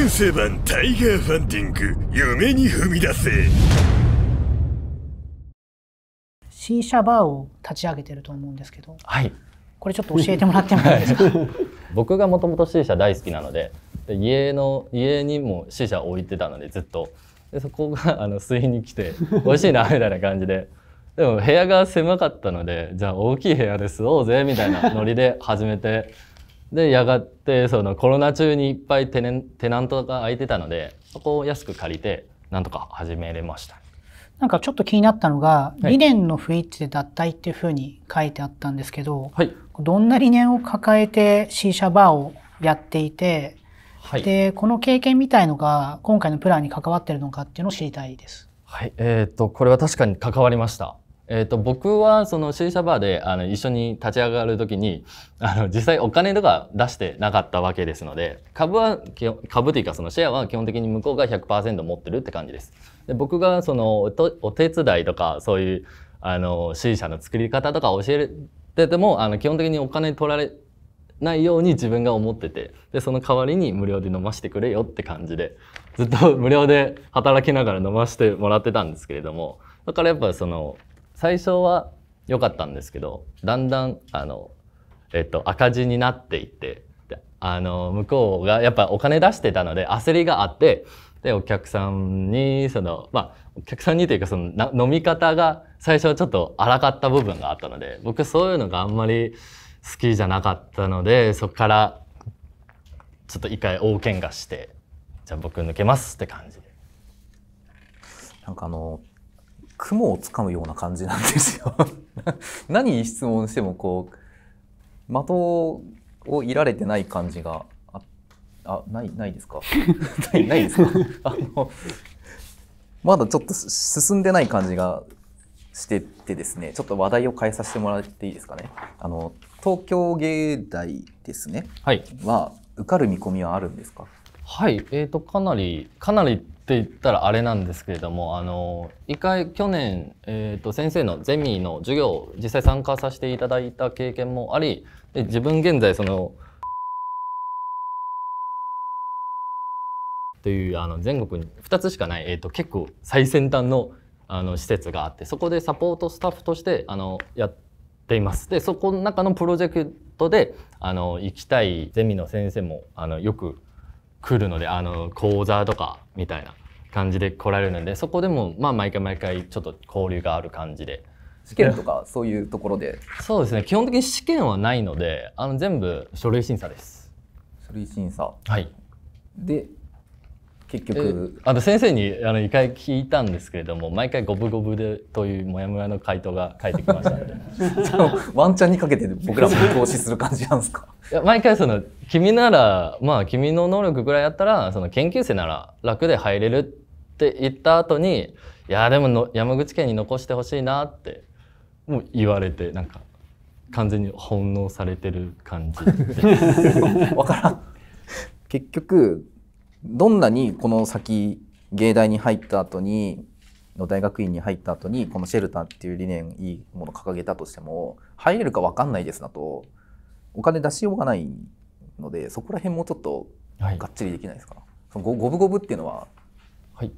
県政版タイガーファンディング夢に踏み出せ C 社バーを立ち上げてると思うんですけど、はい、これちょっと教えてもらってもいいですか、はい、僕がもともと C 社大好きなので家の家にも C 社置いてたのでずっとでそこがあの吸いに来て 美味しいなみたいな感じで。でも部屋が狭かったのでじゃあ大きい部屋で吸おうぜみたいなノリで始めてでやがてそのコロナ中にいっぱいテネテナントが空いてたのでそこを安く借りてなんとか始めれました。なんかちょっと気になったのが、理念の不一致で脱退っていうふうに書いてあったんですけど、はい、どんな理念を抱えて C 社バーをやっていて、はい、でこの経験みたいのが今回のプランに関わってるのかっていうのを知りたいです。はい、えっ、ー、とこれは確かに関わりました。えっ、ー、と、僕はその C 社バーであの一緒に立ち上がるときに、あの、実際お金とか出してなかったわけですので、株は、株というかそのシェアは基本的に向こうが100%持ってるって感じです。で僕がそのお手伝いとかそういう、あの、C 社の作り方とか教えてても、あの、基本的にお金取られ、ないように自分が思っててでその代わりに無料で飲ましてくれよって感じでずっと無料で働きながら飲ましてもらってたんですけれどもだからやっぱその最初は良かったんですけどだんだんあの、えっと、赤字になっていってあの向こうがやっぱお金出してたので焦りがあってでお客さんにそのまあお客さんにというかそのな飲み方が最初はちょっと荒かった部分があったので僕そういうのがあんまり好きじゃなかったのでそこからちょっと一回大喧嘩してじゃあ僕抜けますって感じで。なんかあの雲をつかむような感じなんですよ 何質問してもこう的をいられてない感じがああないないですか ないないですか あのまだちょっと進んでない感じがしててですねちょっと話題を変えさせてもらっていいですかねあの東京芸大ですね、はい、は受かる見込みはあるんですかはい、えーと、かなりかなりって言ったらあれなんですけれどもあの一回去年、えーと、先生のゼミの授業実際参加させていただいた経験もありで自分現在そのというあの全国に2つしかない、えーと、と結構最先端のあの施設があってそこでサポートスタッフとしてあのやっています。でそこの中のプロジェクトであの行きたいゼミの先生もあのよく来るのであの講座とかみたいな感じで来られるのでそこでもまあ毎回毎回ちょっと交流がある感じで試験とかそういうところでそうですね基本的に試験はないのであの全部書類審査です書類審査はいで結局あの先生にあの一回聞いたんですけれども毎回五分五分でというモヤモヤの回答が返ってきました のでワンチャンにかけて僕らも投資する感じなんですか いや毎回その君ならまあ君の能力ぐらいやったらその研究生なら楽で入れるって言った後にいやでもの山口県に残してほしいなってもう言われてなんか完全に翻弄されてる感じ わからん結局どんなにこの先芸大に入った後にの大学院に入った後にこのシェルターっていう理念いいもの掲げたとしても入れるか分かんないですなとお金出しようがないのでそこら辺もちょっとがっちりできないですか、はい、その五分五分っていうのは、はい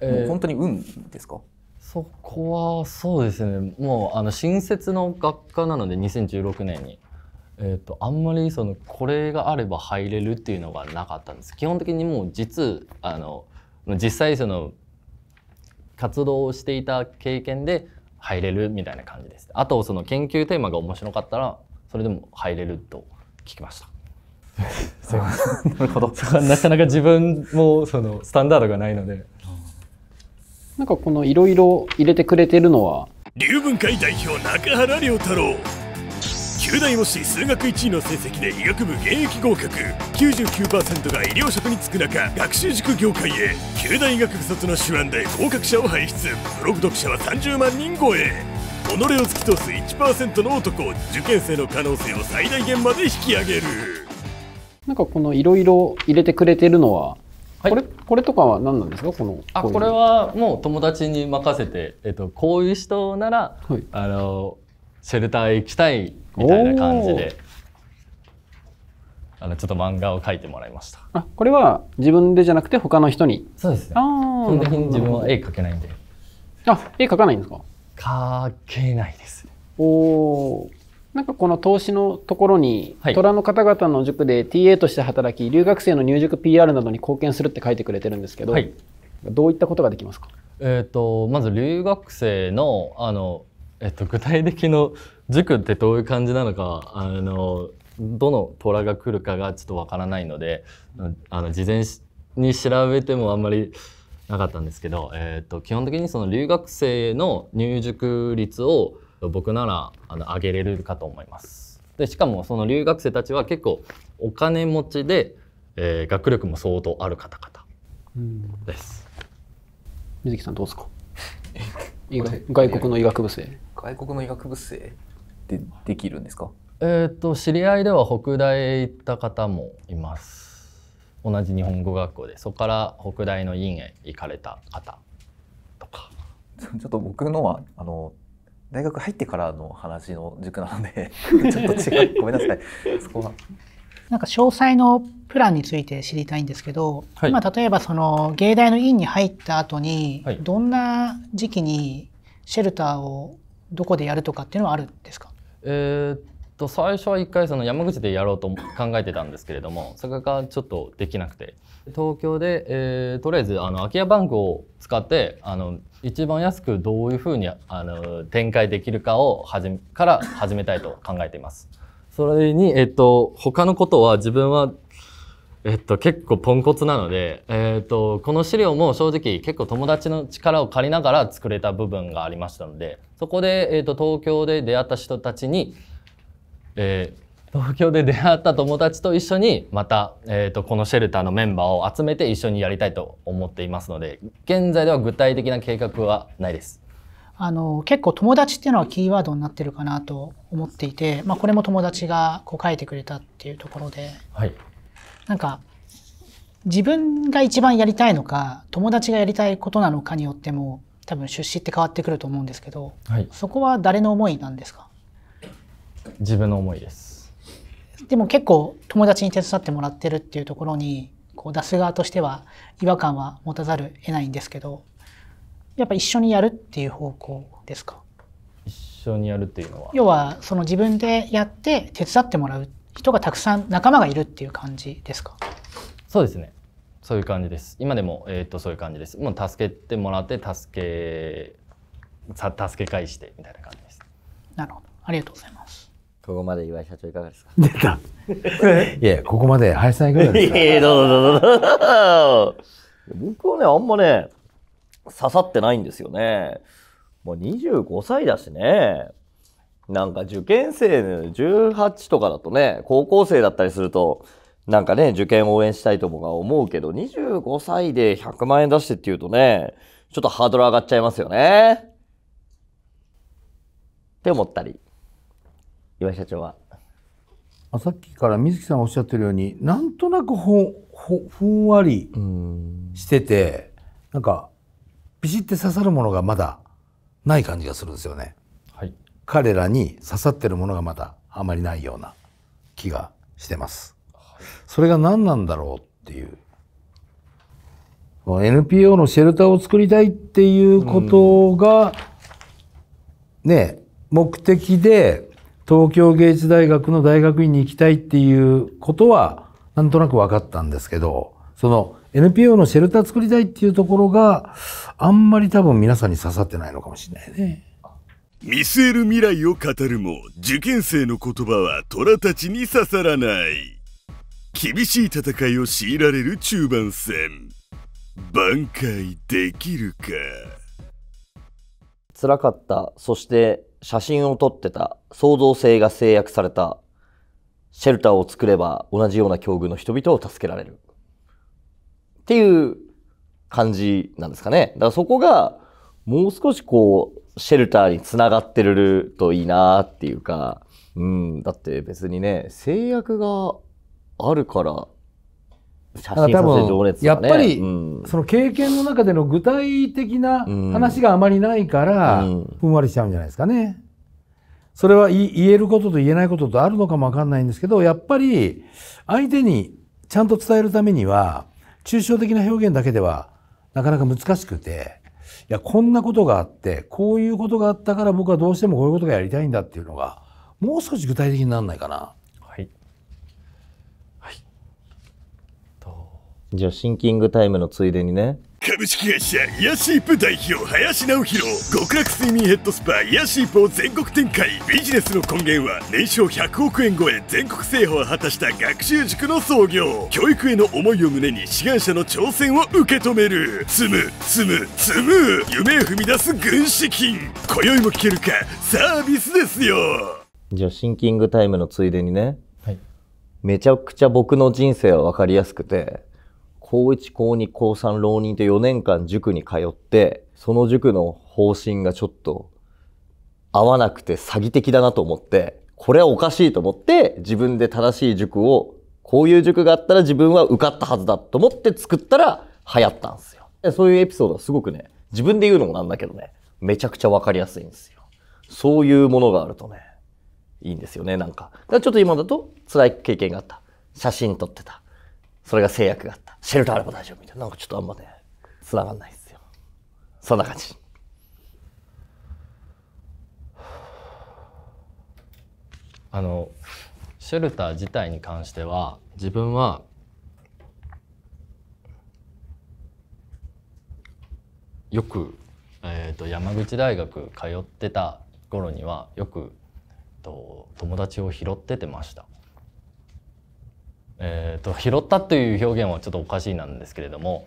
えー、もう本当に運ですかそこはそうですねもうあの新設の学科なので2016年にえーと、あんまりそのこれがあれば入れるっていうのがなかったんです基本的にもう実あの実際その活動をしていた経験で入れるみたいな感じですあとその研究テーマが面白かったらそれでも入れると聞きました なるほどなかなか自分もそのスタンダードがないのでなんかこのいろいろ入れてくれてるのは龍文会代表中原良太郎九大模試数学1位の成績で医学部現役合格99%が医療職に就く中学習塾業界へ九大医学部卒の手腕で合格者を輩出ブログ読者は30万人超え己を突き通す1%の男受験生の可能性を最大限まで引き上げるなんかこのいろいろ入れてくれてるのはこれこれとかは何なんですかこのあこれはもう友達に任せて、えっと、こういう人なら、はい、あのシェルター行きたいみたいな感じであのちょっと漫画を描いてもらいましたあこれは自分でじゃなくて他の人にそうですねあ基本的に自分は絵描けないんであ絵描かないんですか描けないですおおなんかこの投資のところに、はい、虎の方々の塾で TA として働き留学生の入塾 PR などに貢献するって書いてくれてるんですけど、はい、どういったことができますかえーとまず留学生のあのえっと、具体的の塾ってどういう感じなのかあのどの虎が来るかがちょっとわからないのであの事前に調べてもあんまりなかったんですけど、えっと基本的にその留学生の入塾率を僕ならあの上げれるかと思います。でしかもその留学生たちは結構お金持ちで、えー、学力も相当ある方々です。うん、水木さんどうですか外国の医学部生外国の医学部生でできるんですかえっ、と知り合いでは北大行った方もいます同じ日本語学校でそこから北大の院へ行かれた方とか ちょっと僕のはあの大学入ってからの話の塾なので ちょっと違うごめんなさいそこは。なんか詳細のプランについて知りたいんですけど、はい、今例えばその芸大の院に入った後に、はい、どんな時期にシェルターをどこでやるとかっていうのはあるんですか、えー、っと最初は一回その山口でやろうと考えてたんですけれどもそれがちょっとできなくて東京で、えー、とりあえずあの空き家バンクを使ってあの一番安くどういうふうにあの展開できるかを始めから始めたいと考えています。それに、えっと、他のことは自分は、えっと、結構ポンコツなので、えっと、この資料も正直結構友達の力を借りながら作れた部分がありましたので、そこで、えっと、東京で出会った人たちに、えー、東京で出会った友達と一緒にまた、えっとこのシェルターのメンバーを集めて一緒にやりたいと思っていますので現在では具体的な計画はないです。あの、結構友達っていうのはキーワードになってるかなと思っていて、まあ、これも友達がこう書いてくれたっていうところで、はい、なんか、自分が一番やりたいのか、友達がやりたいことなのかによっても、多分出資って変わってくると思うんですけど、はい、そこは誰の思いなんですか自分の思いです。でも結構友達に手伝ってもらってるっていうところに、こう出す側としては違和感は持たざる得ないんですけど、やっぱ一緒にやるっていう方向ですか一緒にやるっていうのは要はその自分でやって手伝ってもらう人がたくさん仲間がいるっていう感じですかそうですねそういう感じです今でも、えーっと、とそういう感じですもう助けてもらって助けさ助け返してみたいな感じですなるほどありがとうございますここまで岩井社長いかがですか出た いやここまで林さんいかがですかいやどうぞどうぞ僕はねあんまね刺さってないんですよね。もう25歳だしね。なんか受験生18とかだとね、高校生だったりすると、なんかね、受験応援したいともが思うけど、25歳で100万円出してっていうとね、ちょっとハードル上がっちゃいますよね。って思ったり、岩井社長は。さっきから水木さんおっしゃってるように、なんとなくほんほふんわりしてて、んなんかビシッて刺さるものがまだない感じがするんですよね。はい、彼らに刺さってるものがまだあまりないような気がしてます。それが何なんだろうっていう。NPO のシェルターを作りたいっていうことが、ね、目的で東京芸術大学の大学院に行きたいっていうことは、なんとなく分かったんですけど、その NPO のシェルター作りたいっていうところがあんまり多分皆さんに刺さってないのかもしれないね。見据える未来を語るも受験生の言葉は虎たちに刺さらない厳しい戦いを強いられる中盤戦挽回できるか辛かったそして写真を撮ってた創造性が制約されたシェルターを作れば同じような境遇の人々を助けられる。っていう感じなんですかね。だからそこがもう少しこう、シェルターにつながってるといいなっていうか、うん、だって別にね、制約があるから、写真撮影情熱、ね、やっぱり、うん、その経験の中での具体的な話があまりないから、うん、ふんわりしちゃうんじゃないですかね。それは言えることと言えないこととあるのかもわかんないんですけど、やっぱり相手にちゃんと伝えるためには、抽象的な表現だけではなかなか難しくて、いや、こんなことがあって、こういうことがあったから僕はどうしてもこういうことがやりたいんだっていうのが、もう少し具体的にならないかな。はい。じゃあ、シンキングタイムのついでにね、株式会社ヤシープ代表林直弘極楽睡眠ヘッドスパヤシープを全国展開ビジネスの根源は年商100億円超え全国制覇を果たした学習塾の創業教育への思いを胸に志願者の挑戦を受け止める積む積む積む夢を踏み出す軍資金今宵も聞けるかサービスですよじゃあシンキングタイムのついでにね、はい、めちゃくちゃ僕の人生は分かりやすくて高1、高2、高3、浪人と4年間塾に通って、その塾の方針がちょっと合わなくて詐欺的だなと思って、これはおかしいと思って自分で正しい塾を、こういう塾があったら自分は受かったはずだと思って作ったら流行ったんですよ。そういうエピソードはすごくね、自分で言うのもなんだけどね、めちゃくちゃわかりやすいんですよ。そういうものがあるとね、いいんですよね、なんか。だからちょっと今だと辛い経験があった。写真撮ってた。それが制約があった。シェルターあれば大丈夫みたいな。なんかちょっとあんまね、繋がんないですよ。そんな感じ。あの、シェルター自体に関しては、自分は、よく、えーと、山口大学通ってた頃にはよく、と友達を拾っててました。えーと、拾ったという表現はちょっとおかしいなんですけれども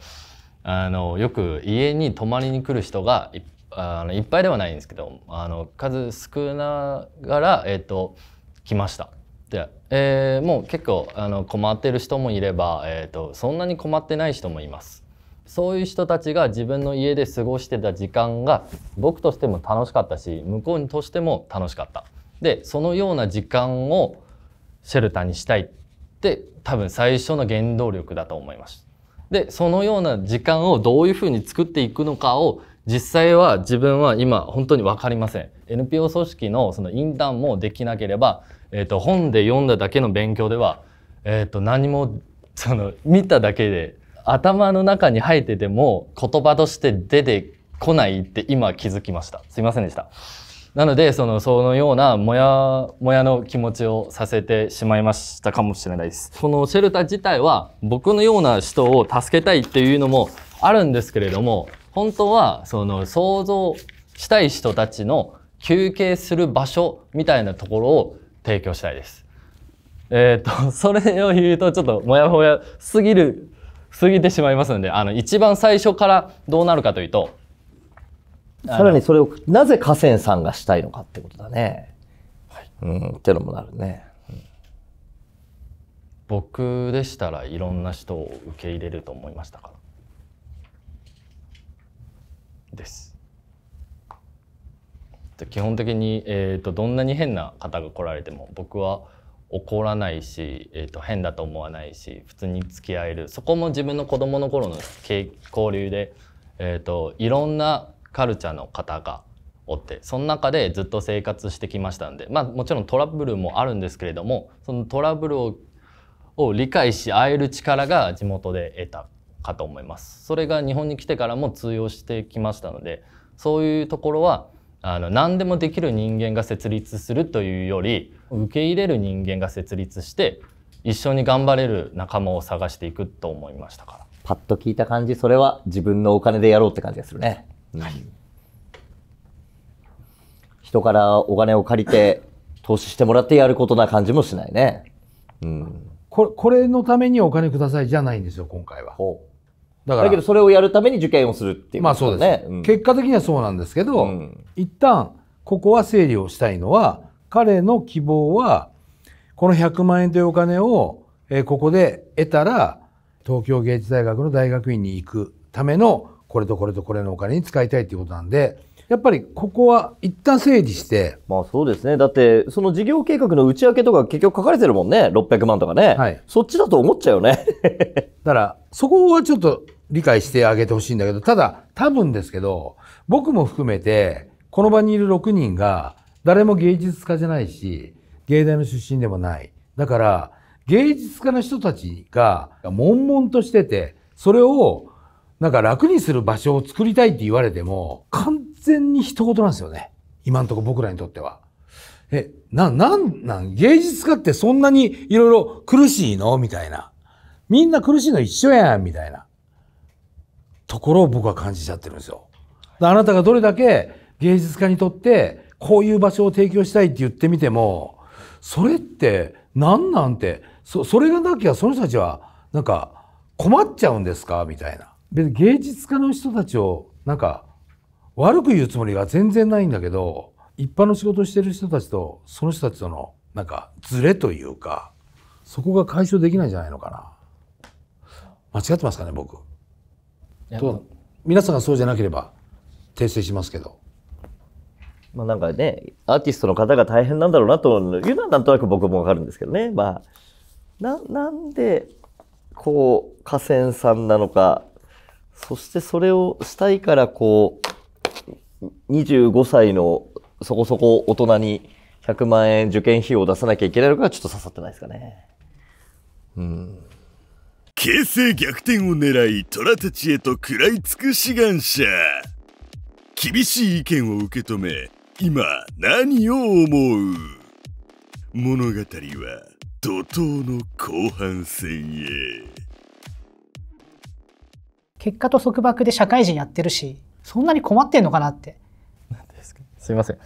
あのよく家に泊まりに来る人がいあのいっぱいではないんですけどあの数少ながら、えーと、来ました。でえー、もう結構あの困ってる人もいれば、えーと、とそんなに困ってない人もいます。そういう人たちが自分の家で過ごしてた時間が僕としても楽しかったし向こうにとしても楽しかった。でそのような時間をシェルターにしたいっで多分最初の原動力だと思います。でそのような時間をどういうふうに作っていくのかを実際は自分は今本当に分かりません NPO 組織のそのインターンもできなければ、えー、と本で読んだだけの勉強では、えー、と何もその見ただけで頭の中に入ってても言葉として出てこないって今気づきましたすいませんでした。なのでそのそのようなモヤモヤの気持ちをさせてしまいましたかもしれないです。このシェルター自体は僕のような人を助けたいっていうのもあるんですけれども本当はその想像したい人たちの休憩する場所みたいなところを提供したいです。えっ、ー、とそれを言うとちょっとモヤモヤすぎる過ぎてしまいますのであの一番最初からどうなるかというとさらにそれをなぜ河川さんがしたいのかってことだね。はい、うん、ってのもなるね。うん、僕でしたらいろんな人を受け入れると思いましたから。です。で基本的に、えーと、どんなに変な方が来られても僕は怒らないし、えーと、変だと思わないし普通に付き合えるそこも自分の子どもの頃の交流で、えーといろんなカルチャーの方がおってその中でずっと生活してきましたんでまあもちろんトラブルもあるんですけれどもそのトラブルを理解し合える力が地元で得たかと思いますそれが日本に来てからも通用してきましたのでそういうところはあの何でもできる人間が設立するというより受け入れる人間が設立して一緒に頑張れる仲間を探していくと思いましたからパッと聞いた感じそれは自分のお金でやろうって感じがするねはい、人からお金を借りて投資してもらってやることな感じもしないね。うん、これこれのためにお金くださいじゃないんですよ今回は。だからだけどそれをやるために受験をするっていう、まあそうです、ね結果的にはそうなんですけど、うん、一旦ここは整理をしたいのは彼の希望はこの100万円というお金を、えここで得たら東京芸術大学の大学院に行くためのこれとこれとこれのお金に使いたいっていうことなんで、やっぱりここは一旦整理して。まあそうですね。だって、その事業計画の内訳とか結局書かれてるもんね。600万とかね。はい。そっちだと思っちゃうよね。だから、そこはちょっと理解してあげてほしいんだけど、ただ、多分ですけど、僕も含めて、この場にいる6人が、誰も芸術家じゃないし、芸大の出身でもない。だから、芸術家の人たちが、悶々としてて、それをなんか楽にする場所を作りたいって言われても、完全に一言なんですよね。今んとこ僕らにとっては。え、な、なんなん芸術家ってそんなにいろいろ苦しいのみたいな。みんな苦しいの一緒やんみたいな。ところを僕は感じちゃってるんですよ。あなたがどれだけ芸術家にとってこういう場所を提供したいって言ってみても、それって何なんて、そ、それがなきゃその人たちはなんか困っちゃうんですかみたいな。別に芸術家の人たちをなんか悪く言うつもりが全然ないんだけど一般の仕事をしてる人たちとその人たちとのなんかズレというかそこが解消できないんじゃないのかな間違ってますかね僕と皆さんがそうじゃなければ訂正しますけどまあなんかねアーティストの方が大変なんだろうなというのはなんとなく僕も分かるんですけどねまあななんでこう河川さんなのかそしてそれをしたいからこう25歳のそこそこ大人に100万円受験費用を出さなきゃいけないのかちょっと刺さってないですかね。うん。形勢逆転を狙い虎たちへと食らいつく志願者。厳しい意見を受け止め、今何を思う物語は怒涛の後半戦へ。結果と束縛で社会人やってるしそんなに困ってんのかなってすいません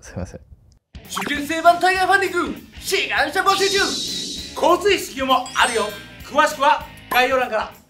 すいません受験生版タイヤファンディング志願者募集中交通意識もあるよ詳しくは概要欄から